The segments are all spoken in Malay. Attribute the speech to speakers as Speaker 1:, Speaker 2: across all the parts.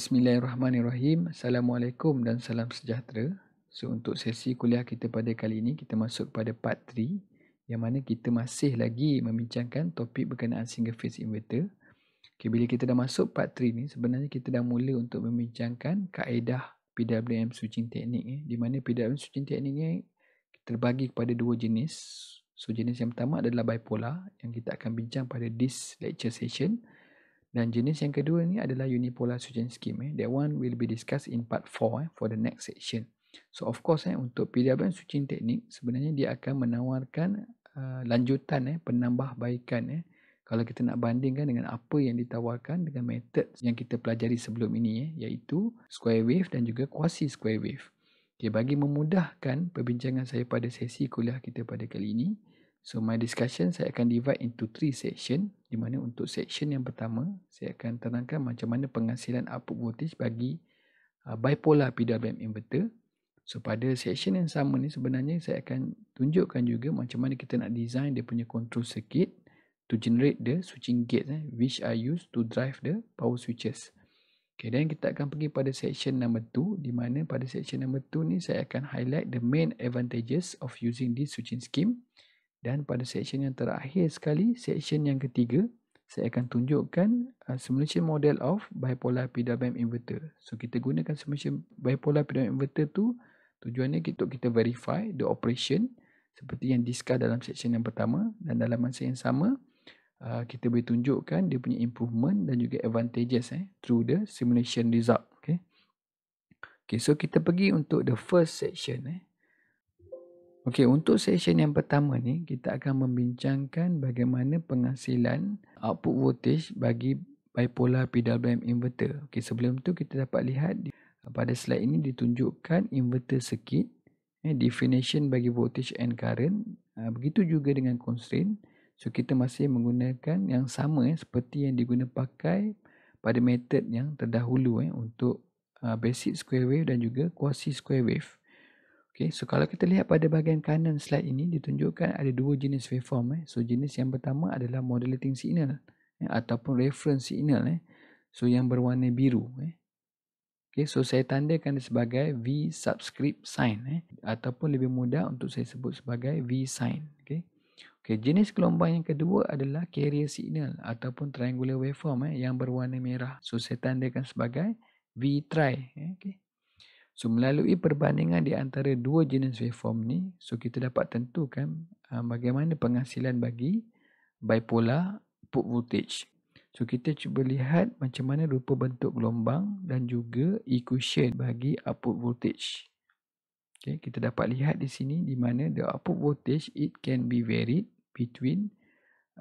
Speaker 1: Bismillahirrahmanirrahim. Assalamualaikum dan salam sejahtera. So untuk sesi kuliah kita pada kali ini kita masuk pada part 3 yang mana kita masih lagi membincangkan topik berkenaan single phase inverter. Okay, bila kita dah masuk part 3 ni sebenarnya kita dah mula untuk membincangkan kaedah PWM switching teknik eh, di mana PWM switching teknik ni terbagi kepada dua jenis. So jenis yang pertama adalah bipolar yang kita akan bincang pada this lecture session. Dan jenis yang kedua ni adalah unipolar switching scheme. Eh. That one will be discussed in part 4 eh, for the next section. So of course eh, untuk PWM switching teknik sebenarnya dia akan menawarkan uh, lanjutan eh, penambahbaikan eh, kalau kita nak bandingkan dengan apa yang ditawarkan dengan method yang kita pelajari sebelum ini eh, iaitu square wave dan juga quasi square wave. Okay, bagi memudahkan perbincangan saya pada sesi kuliah kita pada kali ini, So my discussion saya akan divide into three section di mana untuk section yang pertama saya akan terangkan macam mana penghasilan output voltage bagi uh, bipolar PWM inverter. So pada section yang sama ni sebenarnya saya akan tunjukkan juga macam mana kita nak design dia punya control circuit to generate the switching gates eh, which I use to drive the power switches. Okay, then kita akan pergi pada section number 2 di mana pada section number 2 ni saya akan highlight the main advantages of using this switching scheme. Dan pada section yang terakhir sekali, section yang ketiga, saya akan tunjukkan uh, simulation model of bipolar PWM inverter. So kita gunakan simulation bipolar PWM inverter tu tujuannya untuk kita verify the operation seperti yang diskar dalam section yang pertama dan dalam masa yang sama uh, kita boleh tunjukkan dia punya improvement dan juga advantages eh, through the simulation result. Okay. okay, so kita pergi untuk the first section. Eh. Okey, untuk session yang pertama ni kita akan membincangkan bagaimana penghasilan output voltage bagi bipolar PWM inverter. Okey, sebelum tu kita dapat lihat pada slide ini ditunjukkan inverter circuit, eh, definition bagi voltage and current. Ha, begitu juga dengan constraint. So kita masih menggunakan yang sama eh, seperti yang diguna pakai pada method yang terdahulu eh, untuk uh, basic square wave dan juga quasi square wave. Okay, so kalau kita lihat pada bahagian kanan slide ini, ditunjukkan ada dua jenis waveform. Eh. So jenis yang pertama adalah modulating signal eh, ataupun reference signal. Eh. So yang berwarna biru. Eh. Okay, so saya tandakan sebagai V subscript sign. Eh. Ataupun lebih mudah untuk saya sebut sebagai V sign. Okay. Okay, jenis gelombang yang kedua adalah carrier signal ataupun triangular waveform eh, yang berwarna merah. So saya tandakan sebagai V try. Eh. Okay. So melalui perbandingan di antara dua jenis waveform ni, so kita dapat tentukan uh, bagaimana penghasilan bagi bipolar put voltage. So kita cuba lihat macam mana rupa bentuk gelombang dan juga equation bagi output voltage. Okay, kita dapat lihat di sini di mana the output voltage it can be varied between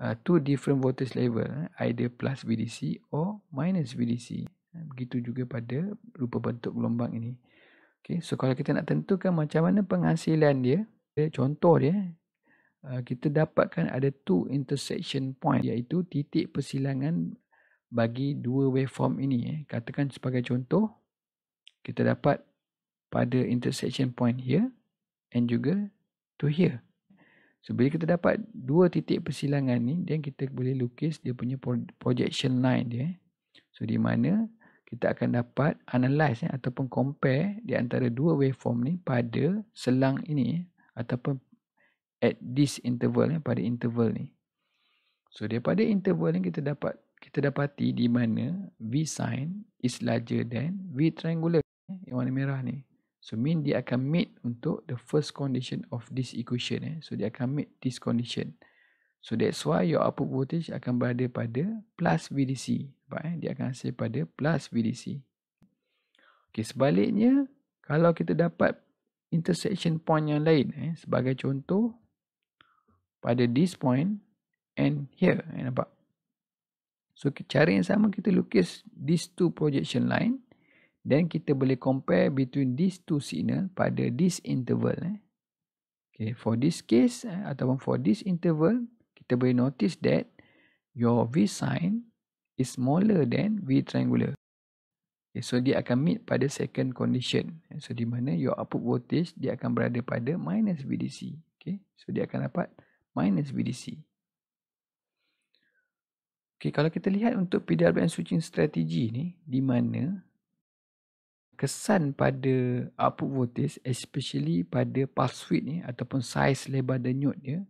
Speaker 1: uh, two different voltage level, eh, either plus VDC or minus VDC. Begitu juga pada rupa bentuk gelombang ini. Okay, so kalau kita nak tentukan macam mana penghasilan dia, contoh dia, eh, eh, kita dapatkan ada two intersection point iaitu titik persilangan bagi dua waveform ini. Eh. Katakan sebagai contoh, kita dapat pada intersection point here and juga to here. So, bila kita dapat dua titik persilangan ni, then kita boleh lukis dia punya projection line dia. So, di mana kita akan dapat analyze eh, ataupun compare di antara dua waveform ni pada selang ini eh, ataupun at this interval eh, pada interval ni. So daripada interval ni kita dapat kita dapati di mana V sine is larger than V triangular eh, yang warna merah ni. So mean dia akan meet untuk the first condition of this equation eh. So dia akan meet this condition. So that's why your output voltage akan berada pada plus VDC. Nampak eh? Dia akan hasil pada plus VDC. Okay, sebaliknya, kalau kita dapat intersection point yang lain. Eh? Sebagai contoh, pada this point and here. Eh? Nampak? So cara yang sama kita lukis these two projection line. Then kita boleh compare between these two signal pada this interval. Eh? Okay, for this case eh, ataupun for this interval, kita boleh notice that your V sine is smaller than V triangular. Okay, so dia akan meet pada second condition. So di mana your output voltage dia akan berada pada minus VDC. Okay, so dia akan dapat minus VDC. Okay, kalau kita lihat untuk PWM switching strategy ni, di mana kesan pada output voltage, especially pada pulse width ni ataupun size lebar denyut dia,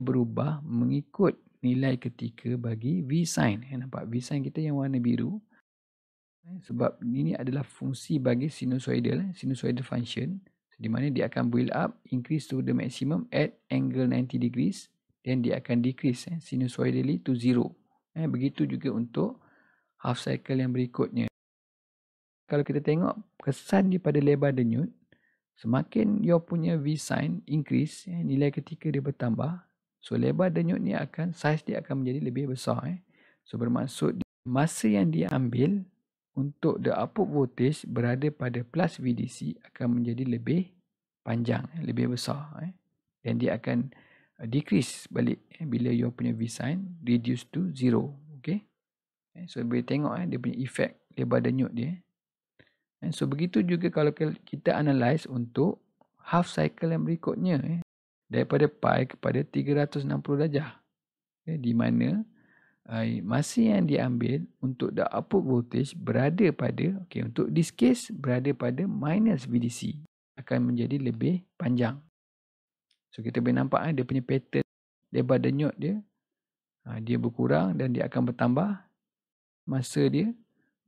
Speaker 1: berubah mengikut nilai ketika bagi V sin. Eh, nampak V sin kita yang warna biru. Eh, sebab ini adalah fungsi bagi sinusoidal, eh, sinusoidal function. So, di mana dia akan build up, increase to the maximum at angle 90 degrees. Then dia akan decrease eh, sinusoidally to zero. Eh, begitu juga untuk half cycle yang berikutnya. Kalau kita tengok kesan daripada lebar denyut, semakin your punya V sign increase, eh, nilai ketika dia bertambah, So lebar denyut ni akan saiz dia akan menjadi lebih besar eh. So bermaksud masa yang dia ambil untuk the output voltage berada pada plus VDC akan menjadi lebih panjang, eh, lebih besar eh. Dan dia akan uh, decrease balik eh, bila you punya V sign reduce to zero. Okay. Eh, so boleh tengok eh, dia punya effect lebar denyut dia. Eh. So begitu juga kalau kita analyse untuk half cycle yang berikutnya. Eh daripada pi kepada 360 darjah. Okay, eh, di mana uh, masa yang diambil untuk the output voltage berada pada, okay, untuk this case berada pada minus VDC. Akan menjadi lebih panjang. So kita boleh nampak uh, dia punya pattern daripada denyut dia. Uh, dia berkurang dan dia akan bertambah masa dia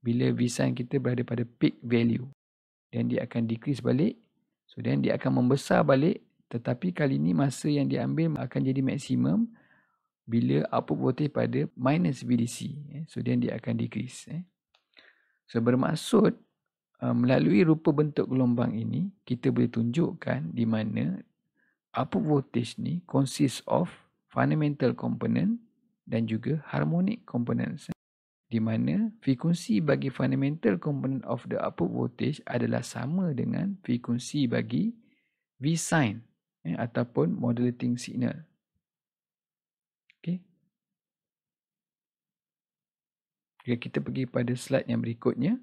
Speaker 1: bila visan kita berada pada peak value. Dan dia akan decrease balik. So then dia akan membesar balik tetapi kali ini masa yang diambil akan jadi maksimum bila output voltage pada minus VDC. Eh. So then dia akan decrease. Eh. So bermaksud uh, melalui rupa bentuk gelombang ini kita boleh tunjukkan di mana output voltage ni consists of fundamental component dan juga harmonic components eh. di mana frekuensi bagi fundamental component of the output voltage adalah sama dengan frekuensi bagi V sine eh, ataupun modulating signal. Okey. Jika kita pergi pada slide yang berikutnya.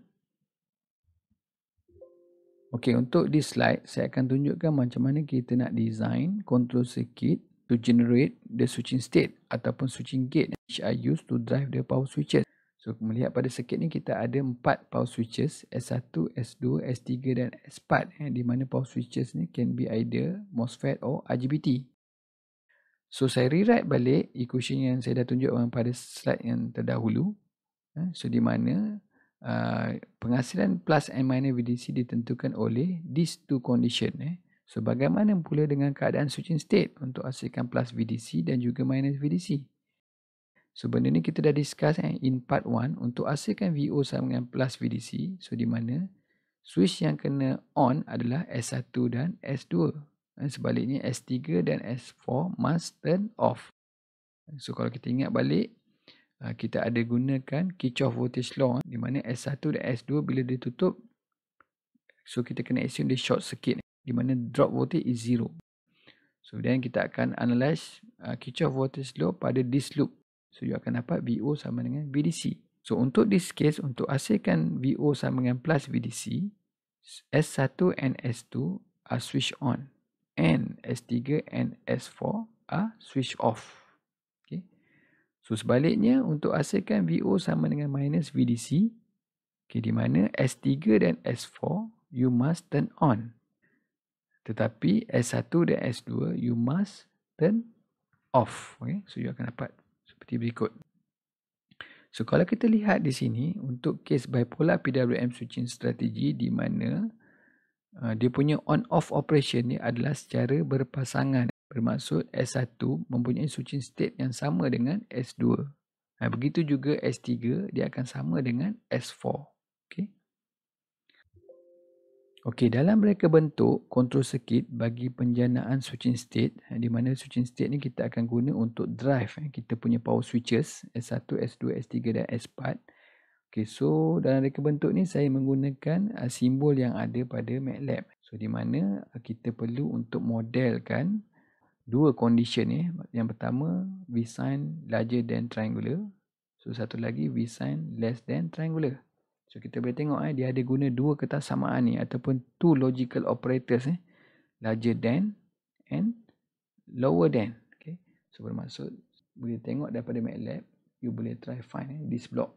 Speaker 1: Okey, untuk di slide saya akan tunjukkan macam mana kita nak design control circuit to generate the switching state ataupun switching gate which I use to drive the power switches. So melihat pada circuit ni kita ada empat power switches S1, S2, S3 dan S4 eh, Di mana power switches ni can be either MOSFET or IGBT. So saya rewrite balik equation yang saya dah tunjuk pada slide yang terdahulu eh, So di mana uh, penghasilan plus and minus VDC ditentukan oleh these two condition eh. So bagaimana pula dengan keadaan switching state untuk hasilkan plus VDC dan juga minus VDC So benda ni kita dah discuss eh, in part 1 untuk hasilkan VO sama dengan plus VDC. So di mana switch yang kena on adalah S1 dan S2. Eh, dan sebaliknya S3 dan S4 must turn off. So kalau kita ingat balik, eh, kita ada gunakan Kirchhoff voltage law eh, di mana S1 dan S2 bila dia tutup so kita kena assume dia short circuit di mana drop voltage is zero. So then kita akan analyze Kirchhoff voltage law pada this loop So you akan dapat VO sama dengan VDC. So untuk this case, untuk hasilkan VO sama dengan plus VDC, S1 and S2 are switch on and S3 and S4 are switch off. Okay. So sebaliknya untuk hasilkan VO sama dengan minus VDC, okay, di mana S3 dan S4 you must turn on. Tetapi S1 dan S2 you must turn off. Okay. So you akan dapat seperti berikut. So kalau kita lihat di sini untuk kes bipolar PWM switching strategi di mana uh, dia punya on off operation ni adalah secara berpasangan bermaksud S1 mempunyai switching state yang sama dengan S2. Nah, ha, begitu juga S3 dia akan sama dengan S4. Okey. Okey, dalam mereka bentuk control circuit bagi penjanaan switching state eh, di mana switching state ni kita akan guna untuk drive eh, kita punya power switches S1, S2, S3 dan S4. Okey, so dalam mereka bentuk ni saya menggunakan eh, simbol yang ada pada MATLAB. So di mana kita perlu untuk modelkan dua condition ni. Eh. Yang pertama, v sign larger than triangular. So satu lagi v sign less than triangular. So kita boleh tengok eh, dia ada guna dua kata samaan ni ataupun two logical operators eh. Larger than and lower than. Okay. So bermaksud boleh tengok daripada MATLAB, you boleh try find eh, this block.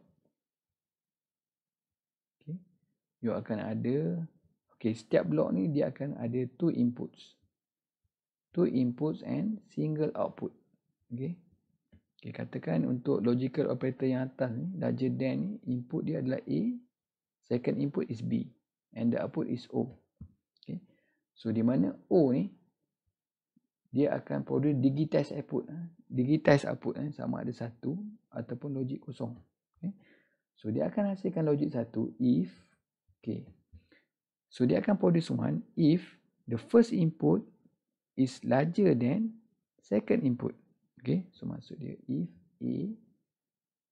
Speaker 1: Okay. You akan ada, okay, setiap block ni dia akan ada two inputs. Two inputs and single output. Okay. Okay, katakan untuk logical operator yang atas ni, larger than ni, input dia adalah A, second input is B and the output is O okay. so di mana O ni dia akan produce digitized output digitized output eh, sama ada satu ataupun logik kosong okay. so dia akan hasilkan logik satu if okay. so dia akan produce one if the first input is larger than second input okay. so maksud dia if A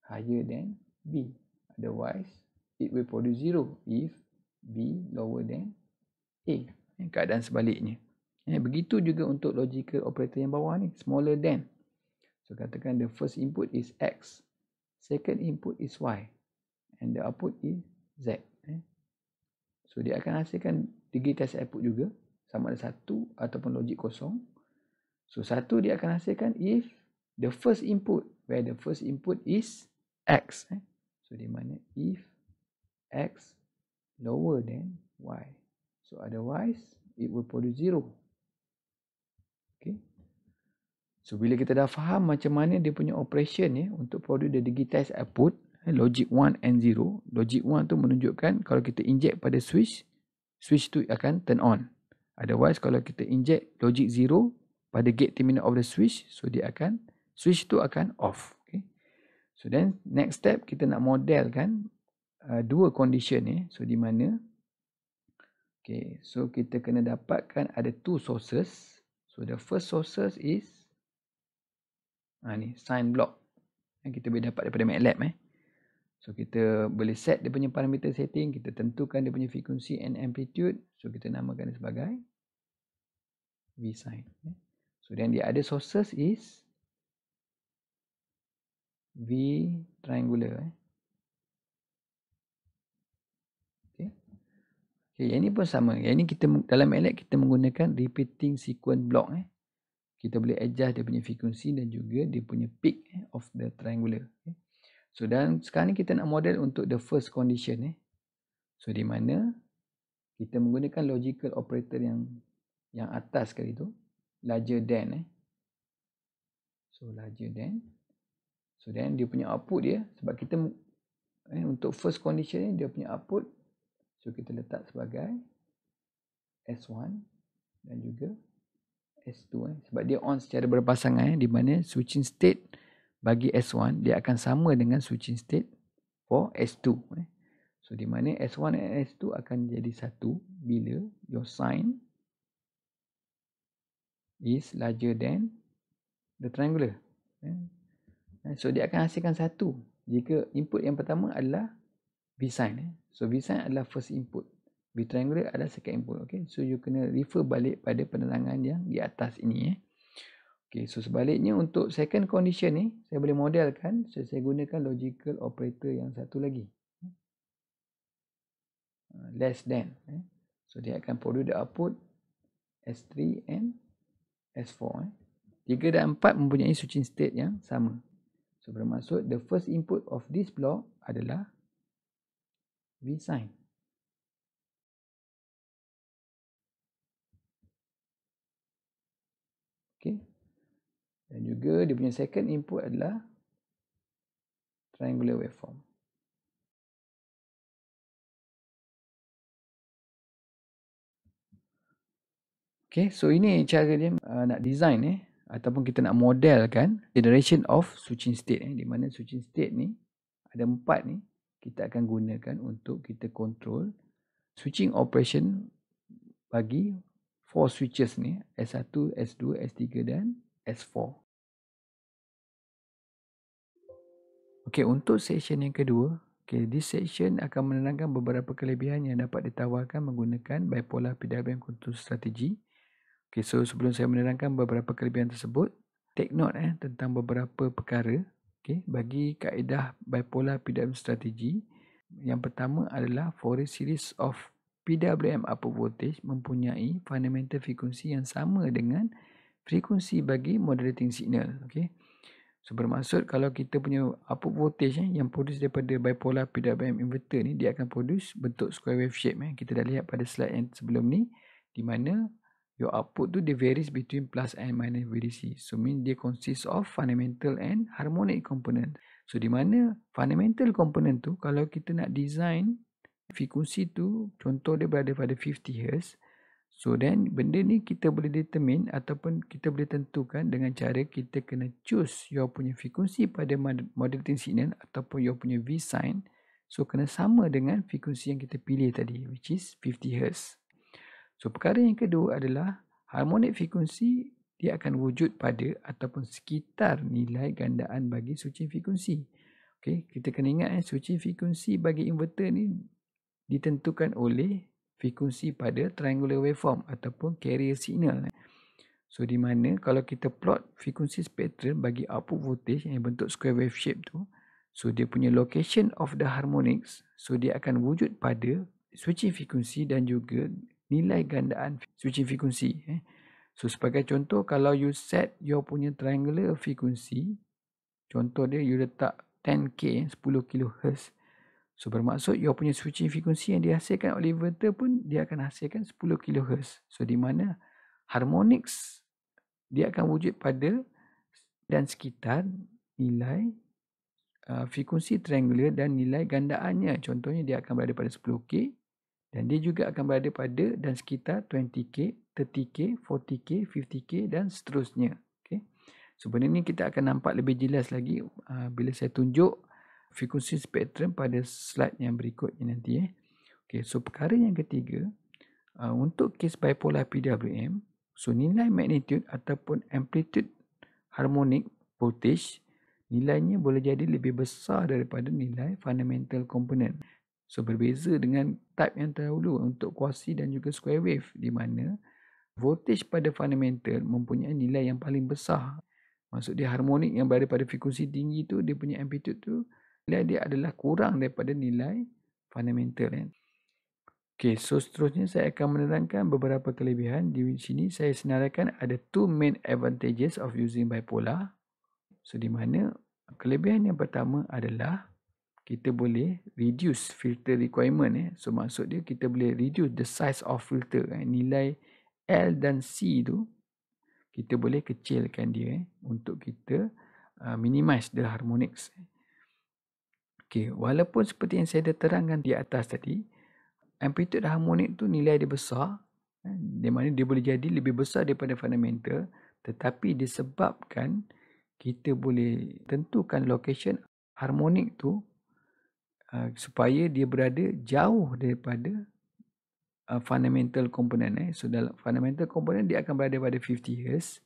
Speaker 1: higher than B otherwise it will produce zero if B lower than A. Eh, keadaan sebaliknya. Eh, begitu juga untuk logical operator yang bawah ni. Smaller than. So katakan the first input is X. Second input is Y. And the output is Z. Eh. So dia akan hasilkan degree test output juga. Sama ada satu ataupun logik kosong. So satu dia akan hasilkan if the first input. Where the first input is X. Eh. So di mana if x lower than y. So otherwise, it will produce zero. Okay. So bila kita dah faham macam mana dia punya operation ni ya, untuk produce the digitized output, eh, logic 1 and 0. Logic 1 tu menunjukkan kalau kita inject pada switch, switch tu akan turn on. Otherwise, kalau kita inject logic 0 pada gate terminal of the switch, so dia akan, switch tu akan off. Okay. So then, next step kita nak modelkan uh, dua condition ni. Eh. So di mana? Okay, so kita kena dapatkan ada two sources. So the first sources is ha, ni sign block yang kita boleh dapat daripada MATLAB eh. So kita boleh set dia punya parameter setting, kita tentukan dia punya frequency and amplitude. So kita namakan dia sebagai V sign. Eh. So then the other sources is V triangular eh. Okay, ya, yang ini pun sama. Yang ini kita dalam MATLAB kita menggunakan repeating sequence block eh. Kita boleh adjust dia punya frequency dan juga dia punya peak eh, of the triangular. Okay. Eh. So dan sekarang ni kita nak model untuk the first condition eh. So di mana kita menggunakan logical operator yang yang atas sekali tu larger than eh. So larger than. So then dia punya output dia sebab kita eh, untuk first condition ni dia punya output So kita letak sebagai S1 dan juga S2 eh. sebab dia on secara berpasangan eh, di mana switching state bagi S1 dia akan sama dengan switching state for S2 eh. So di mana S1 dan S2 akan jadi satu bila your sign is larger than the triangular. Eh. eh so dia akan hasilkan satu jika input yang pertama adalah V sign eh. So V sine adalah first input. V triangular adalah second input. Okay. So you kena refer balik pada penerangan yang di atas ini. Eh. Okay. So sebaliknya untuk second condition ni. Saya boleh modelkan. So saya gunakan logical operator yang satu lagi. Ha, less than. Eh. So dia akan produce the output. S3 and S4. Eh. 3 dan 4 mempunyai switching state yang sama. So bermaksud the first input of this block adalah v sin okey dan juga dia punya second input adalah triangular waveform okay. so ini cara dia uh, nak design ni eh. ataupun kita nak modelkan generation of switching state eh. di mana switching state ni ada empat ni kita akan gunakan untuk kita control switching operation bagi four switches ni S1, S2, S3 dan S4. Okey, untuk session yang kedua, okey, this session akan menerangkan beberapa kelebihan yang dapat ditawarkan menggunakan bipolar PWM control strategy. Okey, so sebelum saya menerangkan beberapa kelebihan tersebut, take note eh tentang beberapa perkara Okay, bagi kaedah bipolar PWM strategi, yang pertama adalah Fourier series of PWM upper voltage mempunyai fundamental frequency yang sama dengan frequency bagi modulating signal. Okay. So bermaksud kalau kita punya upper voltage eh, yang produce daripada bipolar PWM inverter ni dia akan produce bentuk square wave shape. Eh. Kita dah lihat pada slide yang sebelum ni di mana your output tu dia varies between plus and minus VDC. So mean dia consists of fundamental and harmonic component. So di mana fundamental component tu kalau kita nak design frekuensi tu contoh dia berada pada 50 Hz. So then benda ni kita boleh determine ataupun kita boleh tentukan dengan cara kita kena choose your punya frekuensi pada modulating signal ataupun your punya V sign. So kena sama dengan frekuensi yang kita pilih tadi which is 50 Hz. So perkara yang kedua adalah harmonik frekuensi dia akan wujud pada ataupun sekitar nilai gandaan bagi switching frekuensi. Okay, kita kena ingat eh, switching frekuensi bagi inverter ni ditentukan oleh frekuensi pada triangular waveform ataupun carrier signal. Eh. So di mana kalau kita plot frekuensi spektrum bagi output voltage yang bentuk square wave shape tu, so dia punya location of the harmonics, so dia akan wujud pada switching frekuensi dan juga nilai gandaan switching frequency. Eh. So sebagai contoh, kalau you set your punya triangular frequency, contoh dia you letak 10k, 10 kHz. So bermaksud your punya switching frequency yang dihasilkan oleh inverter pun dia akan hasilkan 10 kHz. So di mana harmonics dia akan wujud pada dan sekitar nilai uh, frekuensi triangular dan nilai gandaannya. Contohnya dia akan berada pada 10K, dan dia juga akan berada pada dan sekitar 20k, 30k, 40k, 50k dan seterusnya. Okay. So benda ni kita akan nampak lebih jelas lagi uh, bila saya tunjuk frekuensi spektrum pada slide yang berikut ni nanti. Eh. Okay, so perkara yang ketiga, uh, untuk kes bipolar PWM, so nilai magnitude ataupun amplitude harmonic voltage nilainya boleh jadi lebih besar daripada nilai fundamental component. So berbeza dengan type yang terdahulu untuk kuasi dan juga square wave di mana voltage pada fundamental mempunyai nilai yang paling besar. Maksud dia harmonik yang berada pada frekuensi tinggi tu dia punya amplitude tu nilai dia adalah kurang daripada nilai fundamental kan. Okay, so seterusnya saya akan menerangkan beberapa kelebihan di sini. Saya senaraikan ada two main advantages of using bipolar. So, di mana kelebihan yang pertama adalah kita boleh reduce filter requirement eh. so maksud dia kita boleh reduce the size of filter eh. nilai L dan C tu kita boleh kecilkan dia eh, untuk kita uh, minimize the harmonics okay. walaupun seperti yang saya dah terangkan di atas tadi amplitude harmonik tu nilai dia besar eh, di mana dia boleh jadi lebih besar daripada fundamental tetapi disebabkan kita boleh tentukan location harmonik tu Ah, supaya dia berada jauh daripada uh, fundamental component eh so dalam fundamental component dia akan berada pada 50 hertz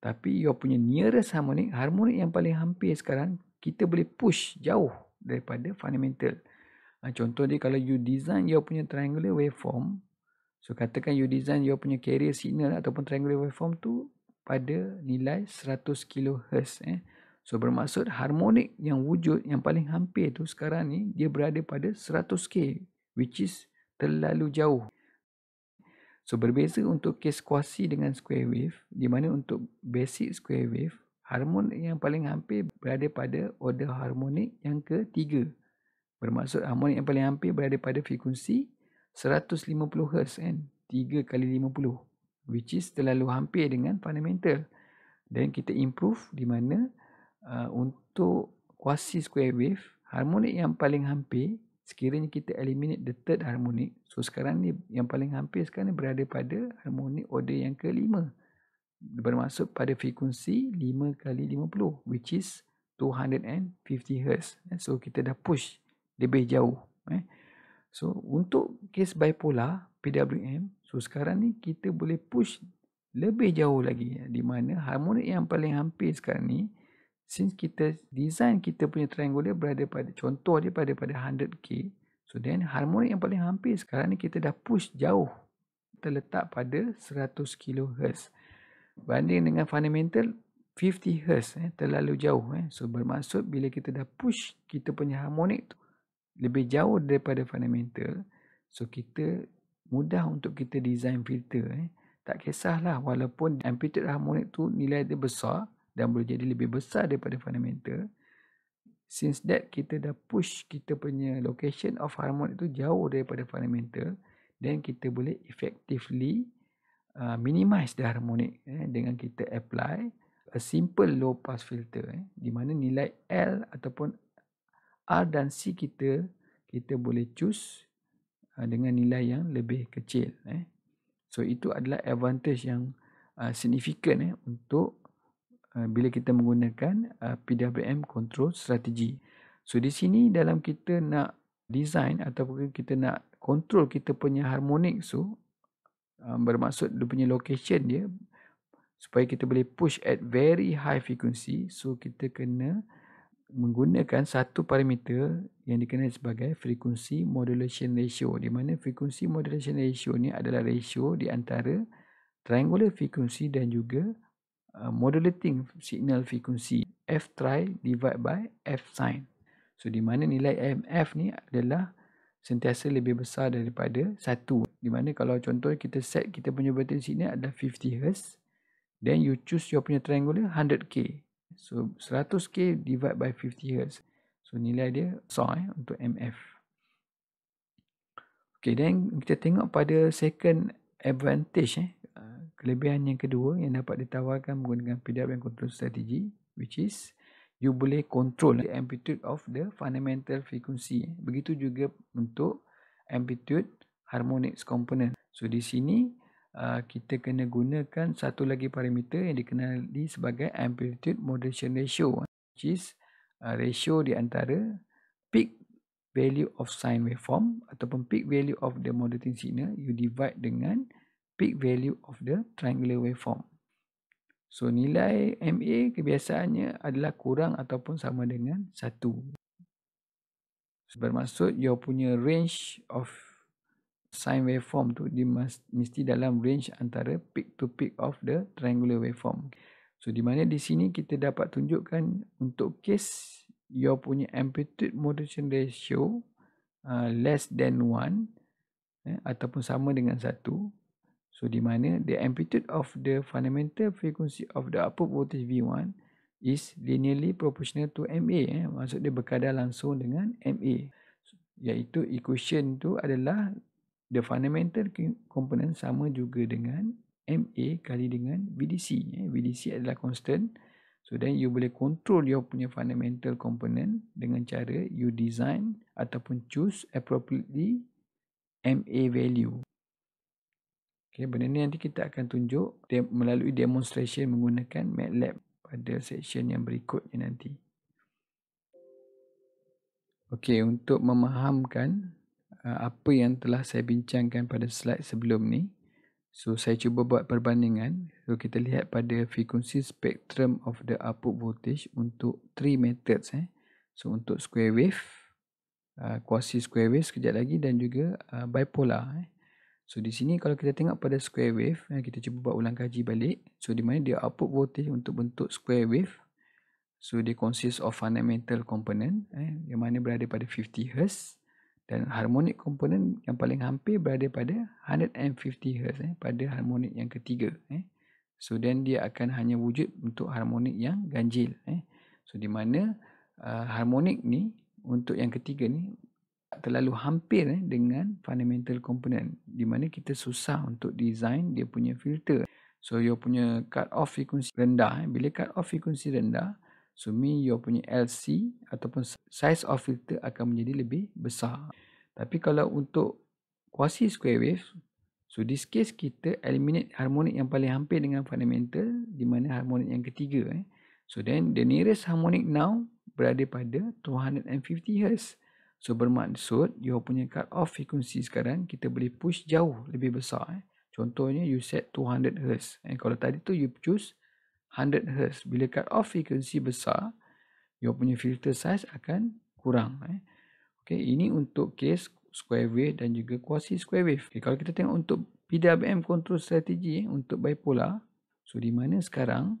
Speaker 1: tapi you punya nearest harmonic harmonic yang paling hampir sekarang kita boleh push jauh daripada fundamental uh, contoh dia kalau you design you punya triangular waveform so katakan you design you punya carrier signal ataupun triangular waveform tu pada nilai 100 kHz eh So bermaksud harmonik yang wujud yang paling hampir tu sekarang ni dia berada pada 100k which is terlalu jauh. So berbeza untuk kes kuasi dengan square wave di mana untuk basic square wave harmonik yang paling hampir berada pada order harmonik yang ketiga. Bermaksud harmonik yang paling hampir berada pada frekuensi 150Hz kan. 3 kali 50 which is terlalu hampir dengan fundamental. Dan kita improve di mana Ah, untuk kuasi square wave harmonik yang paling hampir sekiranya kita eliminate the third harmonik. so sekarang ni yang paling hampir sekarang ni berada pada harmonik order yang kelima bermaksud pada frekuensi 5 kali 50 which is 250 Hz eh, so kita dah push lebih jauh eh. so untuk kes bipolar PWM so sekarang ni kita boleh push lebih jauh lagi di mana harmonik yang paling hampir sekarang ni since kita design kita punya triangular berada pada contoh dia pada pada 100k so then harmonik yang paling hampir sekarang ni kita dah push jauh terletak pada 100 kHz banding dengan fundamental 50 Hz eh, terlalu jauh eh. so bermaksud bila kita dah push kita punya harmonik tu lebih jauh daripada fundamental so kita mudah untuk kita design filter eh. tak kisahlah walaupun amplitude harmonik tu nilai dia besar dan boleh jadi lebih besar daripada fundamental since that kita dah push kita punya location of harmonic itu jauh daripada fundamental then kita boleh effectively uh, minimize the harmonic eh, dengan kita apply a simple low pass filter eh, di mana nilai L ataupun R dan C kita kita boleh choose uh, dengan nilai yang lebih kecil eh. so itu adalah advantage yang uh, significant eh, untuk Eh, bila kita menggunakan uh, eh, PWM control strategy. So di sini dalam kita nak design ataupun kita nak control kita punya harmonik so um, bermaksud dia punya location dia supaya kita boleh push at very high frequency so kita kena menggunakan satu parameter yang dikenali sebagai frequency modulation ratio di mana frequency modulation ratio ni adalah ratio di antara triangular frequency dan juga Uh, modulating signal frequency f tri divide by f sin. So di mana nilai mf ni adalah sentiasa lebih besar daripada 1. Di mana kalau contoh kita set kita punya voltage sini adalah 50 Hz then you choose your punya triangular 100k. So 100k divide by 50 Hz. So nilai dia sign eh, untuk mf. Okay, then kita tengok pada second advantage eh Kelebihan yang kedua yang dapat ditawarkan menggunakan PDF yang control strategy which is you boleh control the amplitude of the fundamental frequency. Begitu juga untuk amplitude harmonics component. So di sini uh, kita kena gunakan satu lagi parameter yang dikenali sebagai amplitude modulation ratio which is uh, ratio di antara peak value of sine waveform ataupun peak value of the modulating signal you divide dengan peak value of the triangular waveform. So nilai MA kebiasaannya adalah kurang ataupun sama dengan 1. So, bermaksud you punya range of sine waveform tu di mesti dalam range antara peak to peak of the triangular waveform. So di mana di sini kita dapat tunjukkan untuk case you punya amplitude modulation ratio uh, less than 1 eh, ataupun sama dengan So di mana the amplitude of the fundamental frequency of the output voltage V1 is linearly proportional to MA. Eh? Maksud dia berkadar langsung dengan MA. So, iaitu equation tu adalah the fundamental component sama juga dengan MA kali dengan VDC. Eh? VDC adalah constant. So then you boleh control your punya fundamental component dengan cara you design ataupun choose appropriately MA value. Okay, benda ni nanti kita akan tunjuk dem melalui demonstration menggunakan MATLAB pada section yang berikutnya nanti. Okay, untuk memahamkan uh, apa yang telah saya bincangkan pada slide sebelum ni. So, saya cuba buat perbandingan. So, kita lihat pada frequency spectrum of the output voltage untuk three methods. Eh. So, untuk square wave, uh, quasi square wave sekejap lagi dan juga uh, bipolar. Eh. So di sini kalau kita tengok pada square wave yang eh, kita cuba buat ulang kaji balik. So di mana dia output voltage untuk bentuk square wave. So dia consists of fundamental component eh, yang mana berada pada 50 Hz dan harmonic component yang paling hampir berada pada 150 Hz eh, pada harmonic yang ketiga. Eh. So then dia akan hanya wujud untuk harmonic yang ganjil. Eh. So di mana uh, harmonic ni untuk yang ketiga ni terlalu hampir eh, dengan fundamental component di mana kita susah untuk design dia punya filter so your punya cut off frequency rendah eh. bila cut off frequency rendah so mean your punya LC ataupun size of filter akan menjadi lebih besar tapi kalau untuk quasi square wave so this case kita eliminate harmonic yang paling hampir dengan fundamental di mana harmonic yang ketiga eh. so then the nearest harmonic now berada pada 250 Hz. So bermaksud you punya cut off frequency sekarang kita boleh push jauh lebih besar. Eh. Contohnya you set 200 Hz. And kalau tadi tu you choose 100 Hz. Bila cut off frequency besar, you punya filter size akan kurang. Eh. Okay, ini untuk case square wave dan juga quasi square wave. Okay, kalau kita tengok untuk PWM control strategy eh, untuk bipolar. So di mana sekarang,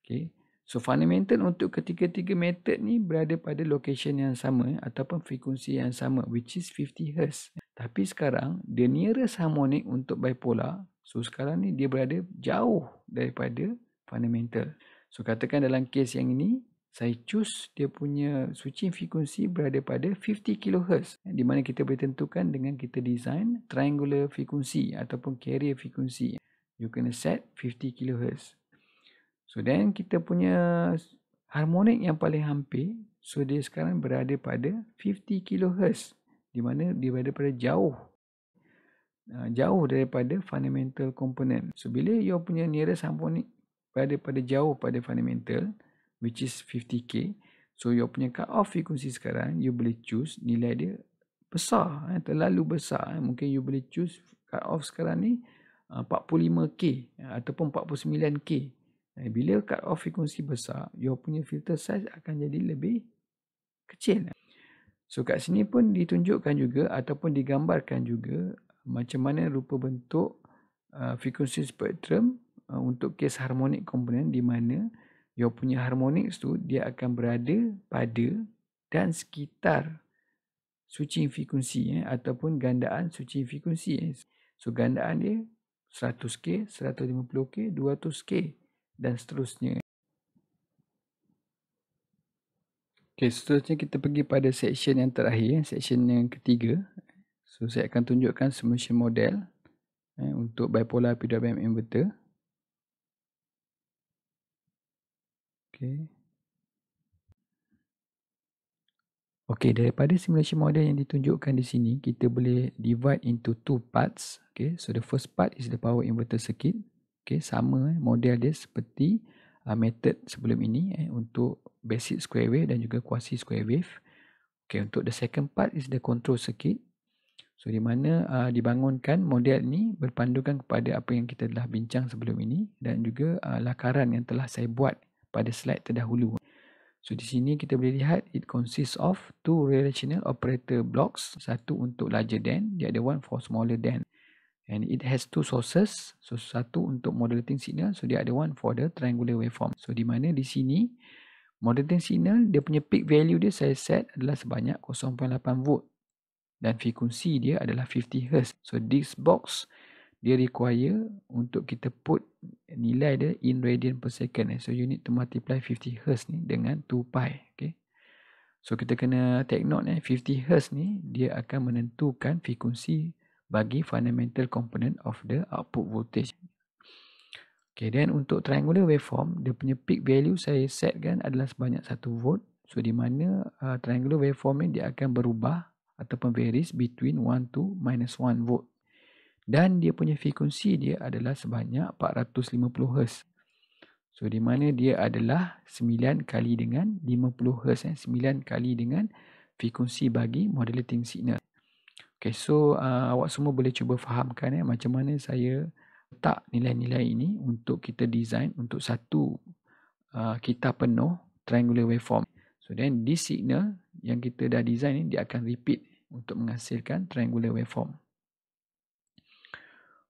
Speaker 1: okay, So fundamental untuk ketiga-tiga method ni berada pada location yang sama ataupun frekuensi yang sama which is 50Hz. Tapi sekarang the nearest harmonic untuk bipolar so sekarang ni dia berada jauh daripada fundamental. So katakan dalam kes yang ini saya choose dia punya switching frekuensi berada pada 50 kHz di mana kita boleh tentukan dengan kita design triangular frequency ataupun carrier frekuensi, You kena set 50 kHz. So then kita punya harmonik yang paling hampir so dia sekarang berada pada 50 kHz di mana dia berada pada jauh ah, jauh daripada fundamental component. So bila you punya nearest harmonic berada pada jauh pada fundamental which is 50k so you punya cut off frequency sekarang you boleh choose nilai dia besar eh, terlalu besar eh. mungkin you boleh choose cut off sekarang ni 45k ah, ataupun 49k Eh, bila cut off frekuensi besar, your punya filter size akan jadi lebih kecil. So kat sini pun ditunjukkan juga ataupun digambarkan juga macam mana rupa bentuk uh, frekuensi spektrum uh, untuk kes harmonik komponen di mana your punya harmonik tu dia akan berada pada dan sekitar switching frekuensi eh, ataupun gandaan switching frekuensi. Eh. So gandaan dia 100k, 150k, 200k dan seterusnya. Okey, seterusnya kita pergi pada section yang terakhir, section yang ketiga. So saya akan tunjukkan simulation model eh, untuk bipolar PWM inverter. Okey. Okey, daripada simulation model yang ditunjukkan di sini, kita boleh divide into two parts. Okey, so the first part is the power inverter circuit okay, sama eh, model dia seperti uh, method sebelum ini eh, untuk basic square wave dan juga quasi square wave. Okay, untuk the second part is the control circuit. So di mana uh, dibangunkan model ni berpandukan kepada apa yang kita telah bincang sebelum ini dan juga uh, lakaran yang telah saya buat pada slide terdahulu. So di sini kita boleh lihat it consists of two relational operator blocks. Satu untuk larger than, the other one for smaller than. And it has two sources. So, satu untuk modulating signal. So, dia ada one for the triangular waveform. So, di mana di sini, modulating signal, dia punya peak value dia saya set adalah sebanyak 0.8 volt. Dan frekuensi dia adalah 50 Hz. So, this box, dia require untuk kita put nilai dia in radian per second. So, you need to multiply 50 Hz ni dengan 2 pi. Okay. So, kita kena take note ni, 50 Hz ni, dia akan menentukan frekuensi frekuensi bagi fundamental component of the output voltage. Okay, then untuk triangular waveform, dia punya peak value saya set kan adalah sebanyak 1 volt. So, di mana uh, triangular waveform ni dia akan berubah ataupun varies between 1 to minus 1 volt. Dan dia punya frekuensi dia adalah sebanyak 450 Hz. So, di mana dia adalah 9 kali dengan 50 Hz. Eh? 9 kali dengan frekuensi bagi modulating signal. Okay, so uh, awak semua boleh cuba fahamkan eh, macam mana saya letak nilai-nilai ini untuk kita design untuk satu uh, kita penuh triangular waveform. So then this signal yang kita dah design ni dia akan repeat untuk menghasilkan triangular waveform.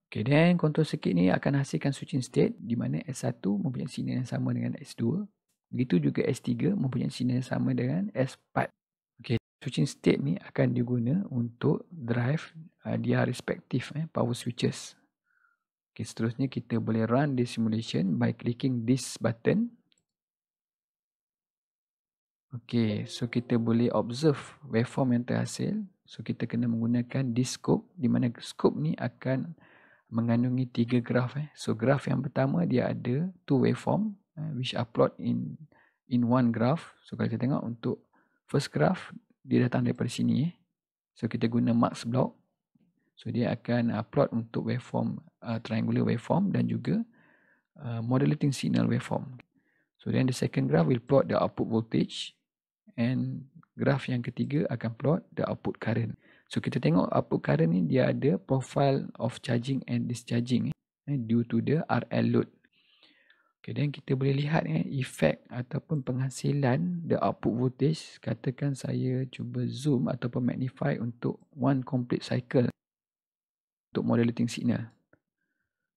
Speaker 1: Okay then kontrol sikit ni akan hasilkan switching state di mana S1 mempunyai signal yang sama dengan S2. Begitu juga S3 mempunyai signal yang sama dengan S4 switching state ni akan diguna untuk drive uh, dia respective eh, power switches. Okay, seterusnya kita boleh run the simulation by clicking this button. Okay, so kita boleh observe waveform yang terhasil. So kita kena menggunakan this scope di mana scope ni akan mengandungi tiga graf. Eh. So graf yang pertama dia ada two waveform eh, which upload in in one graph. So kalau kita tengok untuk first graph dia datang daripada sini eh. So kita guna max block. So dia akan uh, plot untuk waveform uh, triangular waveform dan juga uh, modulating signal waveform. So then the second graph will plot the output voltage and graph yang ketiga akan plot the output current. So kita tengok output current ni dia ada profile of charging and discharging eh, due to the RL load. Kemudian kita boleh lihat eh, efek ataupun penghasilan the output voltage. Katakan saya cuba zoom ataupun magnify untuk one complete cycle untuk modulating signal.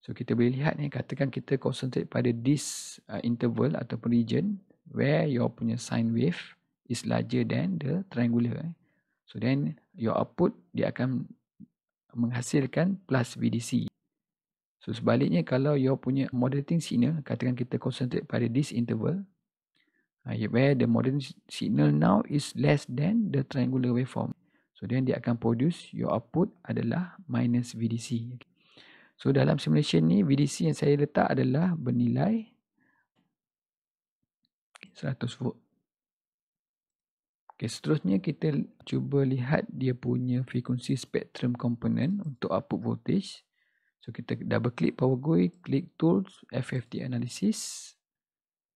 Speaker 1: So kita boleh lihat ni, eh, katakan kita concentrate pada this uh, interval ataupun region where your punya sine wave is larger than the triangular. Eh. So then your output dia akan menghasilkan plus VDC. So sebaliknya kalau you punya moderating signal katakan kita concentrate pada this interval uh, where the moderating signal now is less than the triangular waveform. So then dia akan produce your output adalah minus VDC. So dalam simulation ni VDC yang saya letak adalah bernilai 100 volt. Okay, seterusnya kita cuba lihat dia punya frequency spectrum component untuk output voltage. So kita double click Power GUI, click Tools, FFT Analysis.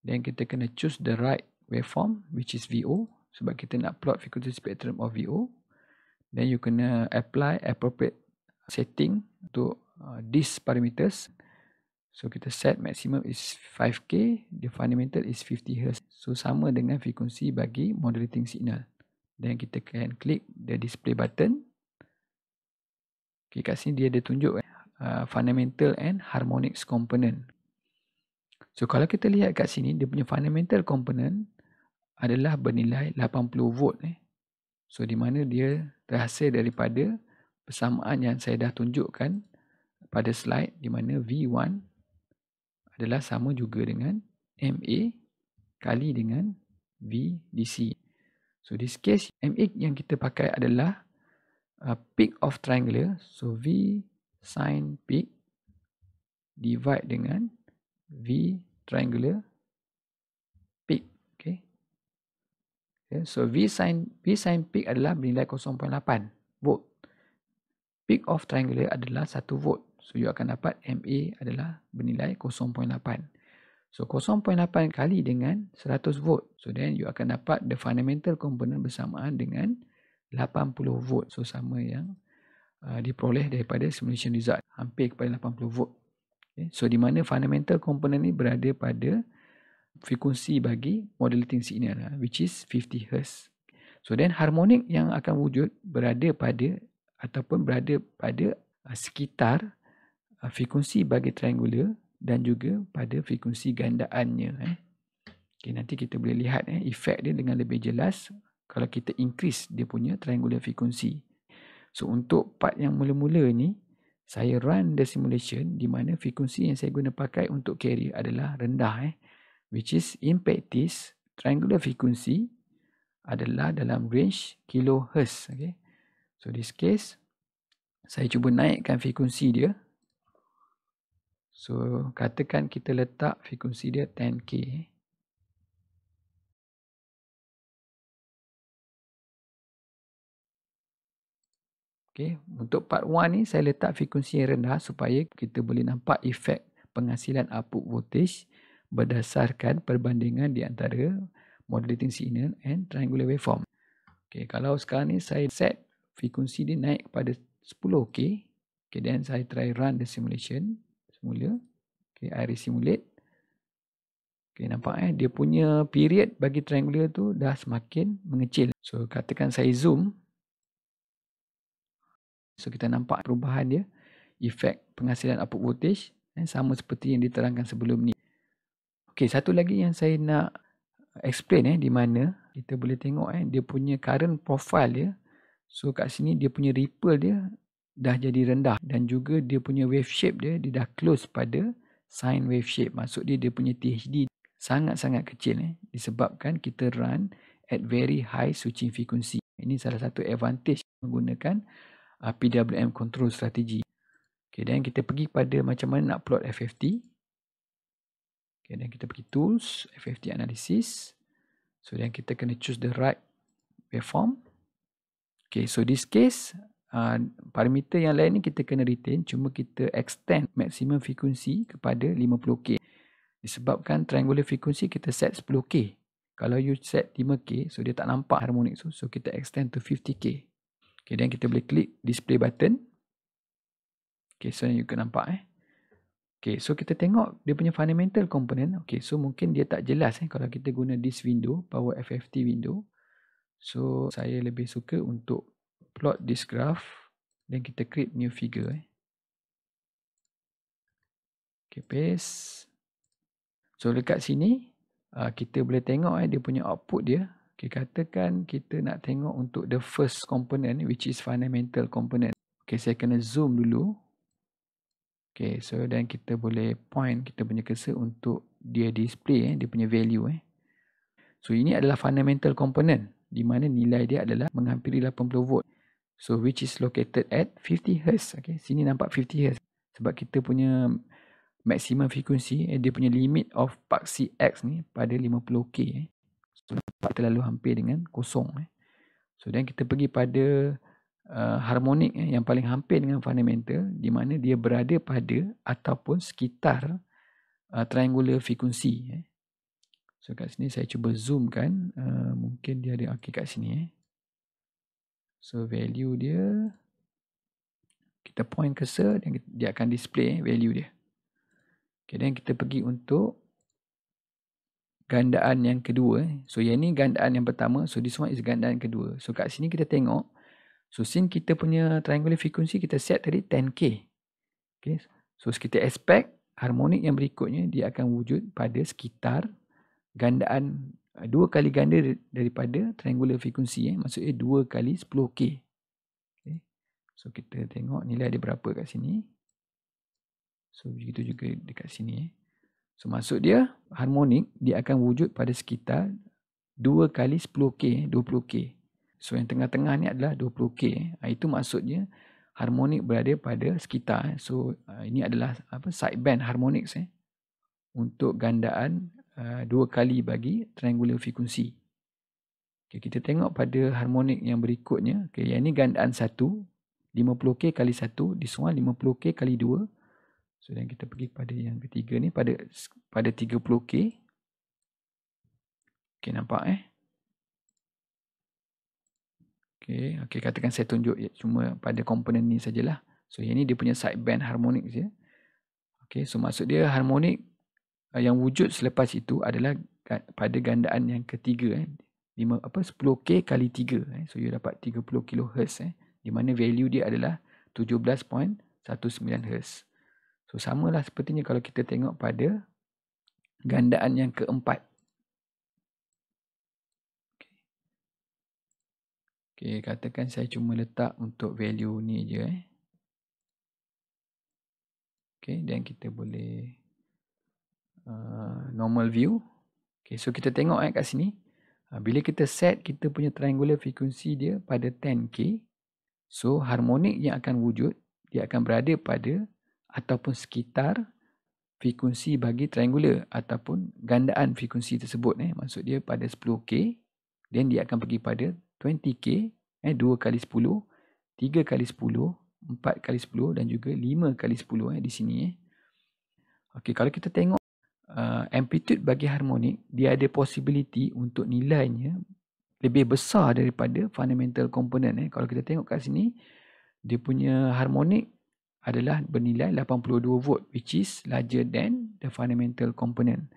Speaker 1: Then kita kena choose the right waveform which is VO sebab kita nak plot frequency spectrum of VO. Then you kena apply appropriate setting to uh, these parameters. So kita set maximum is 5k, the fundamental is 50hz. So sama dengan frekuensi bagi modulating signal. Then kita can click the display button. Okay kat sini dia ada tunjuk eh. Uh, fundamental and harmonics component. So kalau kita lihat kat sini dia punya fundamental component adalah bernilai 80 volt eh. So di mana dia terhasil daripada persamaan yang saya dah tunjukkan pada slide di mana V1 adalah sama juga dengan MA kali dengan VDC. So this case MA yang kita pakai adalah uh, peak of triangular. So V Sin peak divide dengan V triangular peak. Okay. okay. So V sin V sin peak adalah bernilai 0.8 volt. Peak of triangular adalah 1 volt. So you akan dapat MA adalah bernilai 0.8. So 0.8 kali dengan 100 volt. So then you akan dapat the fundamental component bersamaan dengan 80 volt. So sama yang Uh, diperoleh daripada simulation result hampir kepada 80 volt. Okay. So di mana fundamental komponen ni berada pada frekuensi bagi modulating signal uh, which is 50 Hz. So then harmonic yang akan wujud berada pada ataupun berada pada uh, sekitar frekuensi bagi triangular dan juga pada frekuensi gandaannya. Eh. Okay, nanti kita boleh lihat eh, efek dia dengan lebih jelas kalau kita increase dia punya triangular frekuensi. So untuk part yang mula-mula ni saya run the simulation di mana frekuensi yang saya guna pakai untuk carrier adalah rendah eh which is in practice triangular frequency adalah dalam range kilohertz okay. So this case saya cuba naikkan frekuensi dia. So katakan kita letak frekuensi dia 10k. Okay. Untuk part 1 ni saya letak frekuensi yang rendah supaya kita boleh nampak efek penghasilan output voltage berdasarkan perbandingan di antara modulating signal and triangular waveform. Okay, kalau sekarang ni saya set frekuensi dia naik kepada 10 Okay. okay, then saya try run the simulation semula. Okay, I resimulate. Okay, nampak eh dia punya period bagi triangular tu dah semakin mengecil. So katakan saya zoom, So kita nampak perubahan dia efek penghasilan output voltage eh, sama seperti yang diterangkan sebelum ni. Okey, satu lagi yang saya nak explain eh di mana kita boleh tengok eh dia punya current profile dia. So kat sini dia punya ripple dia dah jadi rendah dan juga dia punya wave shape dia dia dah close pada sine wave shape. Maksud dia dia punya THD sangat-sangat kecil eh disebabkan kita run at very high switching frequency. Ini salah satu advantage menggunakan PWM control strategy. Okay, then kita pergi pada macam mana nak plot FFT. Okay, then kita pergi tools, FFT analysis. So, then kita kena choose the right waveform. Okay, so this case, uh, parameter yang lain ni kita kena retain. Cuma kita extend maximum frequency kepada 50K. Disebabkan triangular frequency kita set 10K. Kalau you set 5K, so dia tak nampak harmonik tu. So, kita extend to 50K. Okay, then kita boleh klik display button. Okay, so you can nampak eh. Okay, so kita tengok dia punya fundamental component. Okay, so mungkin dia tak jelas eh kalau kita guna this window, power FFT window. So, saya lebih suka untuk plot this graph. Then kita create new figure eh. Okay, paste. So, dekat sini ah, kita boleh tengok eh dia punya output dia. Okay, katakan kita nak tengok untuk the first component which is fundamental component. Okay, saya kena zoom dulu. Okay, so then kita boleh point kita punya cursor untuk dia display eh, dia punya value eh. So ini adalah fundamental component di mana nilai dia adalah menghampiri 80 volt. So which is located at 50 hertz. Okay, sini nampak 50 hertz. sebab kita punya maximum frequency eh, dia punya limit of paxi X ni pada 50k eh sebab terlalu hampir dengan kosong eh. So then kita pergi pada uh, harmonik eh, yang paling hampir dengan fundamental di mana dia berada pada ataupun sekitar uh, triangular frequency eh. So kat sini saya cuba zoom kan uh, mungkin dia ada okay kat sini eh. So value dia kita point cursor dan dia akan display eh, value dia. Okay, then kita pergi untuk gandaan yang kedua. Eh. So yang ni gandaan yang pertama. So this one is gandaan kedua. So kat sini kita tengok. So since kita punya triangular frequency kita set tadi 10k. Okay. So kita expect harmonik yang berikutnya dia akan wujud pada sekitar gandaan eh, dua kali ganda daripada triangular frequency. Eh. Maksudnya dua kali 10k. Okay. So kita tengok nilai dia berapa kat sini. So begitu juga dekat sini. Eh. So maksud dia harmonik dia akan wujud pada sekitar 2 kali 10k, 20k. So yang tengah-tengah ni adalah 20k. Ha, ah, itu maksudnya harmonik berada pada sekitar. So ah, ini adalah apa side band harmonics eh untuk gandaan uh, ah, 2 kali bagi triangular frequency. Okay, kita tengok pada harmonik yang berikutnya. Okay, yang ini gandaan 1, 50k kali 1, this one 50k kali So then kita pergi pada yang ketiga ni pada pada 30k. Okey nampak eh? Okey, okey katakan saya tunjuk ya, cuma pada komponen ni sajalah. So yang ni dia punya sideband harmonik dia. Okey, so maksud dia harmonik eh, yang wujud selepas itu adalah pada gandaan yang ketiga eh. 5 apa 10k kali 3 eh. So you dapat 30 kHz eh. Di mana value dia adalah 17.19 Hz. So samalah sepertinya kalau kita tengok pada gandaan yang keempat. Okay, Okey, katakan saya cuma letak untuk value ni je eh. Okey, dan kita boleh uh, normal view. Okay, so kita tengok eh kat sini. Uh, bila kita set kita punya triangular frequency dia pada 10k. So harmonik yang akan wujud dia akan berada pada ataupun sekitar frekuensi bagi triangular ataupun gandaan frekuensi tersebut eh maksud dia pada 10k dan dia akan pergi pada 20k eh 2 kali 10 3 kali 10 4 kali 10 dan juga 5 kali 10 eh di sini eh okey kalau kita tengok uh, amplitude bagi harmonik dia ada possibility untuk nilainya lebih besar daripada fundamental component eh kalau kita tengok kat sini dia punya harmonik adalah bernilai 82 volt which is larger than the fundamental component.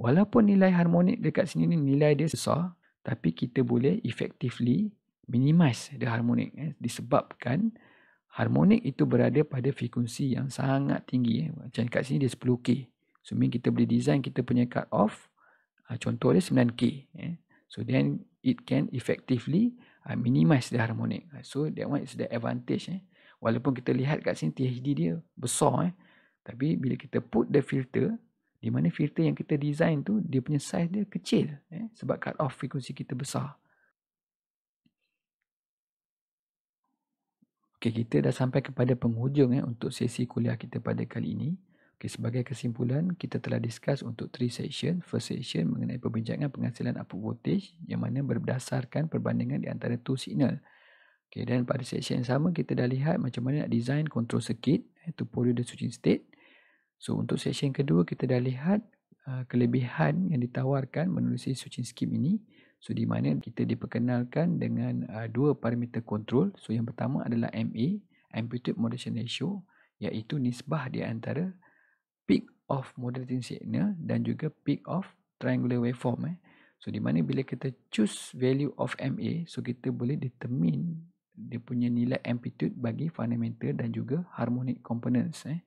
Speaker 1: Walaupun nilai harmonik dekat sini ni nilai dia besar tapi kita boleh effectively minimize the harmonic eh, disebabkan harmonik itu berada pada frekuensi yang sangat tinggi eh. macam dekat sini dia 10k so mean kita boleh design kita punya cut off uh, contoh dia 9k eh. so then it can effectively uh, minimize the harmonic so that one is the advantage eh. Walaupun kita lihat kat sini THD dia besar eh. Tapi bila kita put the filter, di mana filter yang kita design tu, dia punya size dia kecil. Eh, sebab cut off frekuensi kita besar. Okay, kita dah sampai kepada penghujung eh, untuk sesi kuliah kita pada kali ini. Okay, sebagai kesimpulan, kita telah discuss untuk 3 session, First session mengenai perbincangan penghasilan output voltage yang mana berdasarkan perbandingan di antara 2 signal. Okay, dan pada section yang sama kita dah lihat macam mana nak design control circuit to polio the switching state. So untuk section kedua kita dah lihat uh, kelebihan yang ditawarkan menerusi switching scheme ini. So di mana kita diperkenalkan dengan uh, dua parameter control. So yang pertama adalah MA, Amplitude Modulation Ratio iaitu nisbah di antara peak of modulating signal dan juga peak of triangular waveform. Eh. So di mana bila kita choose value of MA, so kita boleh determine dia punya nilai amplitude bagi fundamental dan juga harmonic components eh.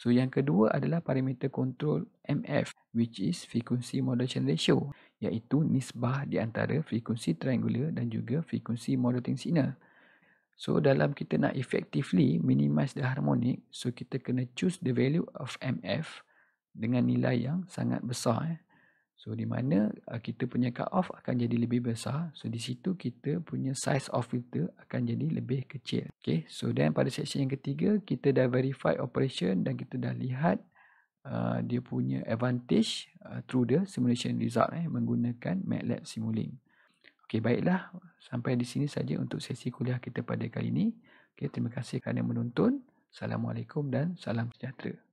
Speaker 1: So yang kedua adalah parameter control MF which is frequency modulation ratio iaitu nisbah di antara frequency triangular dan juga frequency modulating signal. So dalam kita nak effectively minimize the harmonic so kita kena choose the value of MF dengan nilai yang sangat besar eh. So di mana uh, kita punya cut off akan jadi lebih besar. So di situ kita punya size of filter akan jadi lebih kecil. Okay. So then pada section yang ketiga kita dah verify operation dan kita dah lihat uh, dia punya advantage uh, through the simulation result eh, menggunakan MATLAB Simulink. Okay baiklah sampai di sini saja untuk sesi kuliah kita pada kali ini. Okay, terima kasih kerana menonton. Assalamualaikum dan salam sejahtera.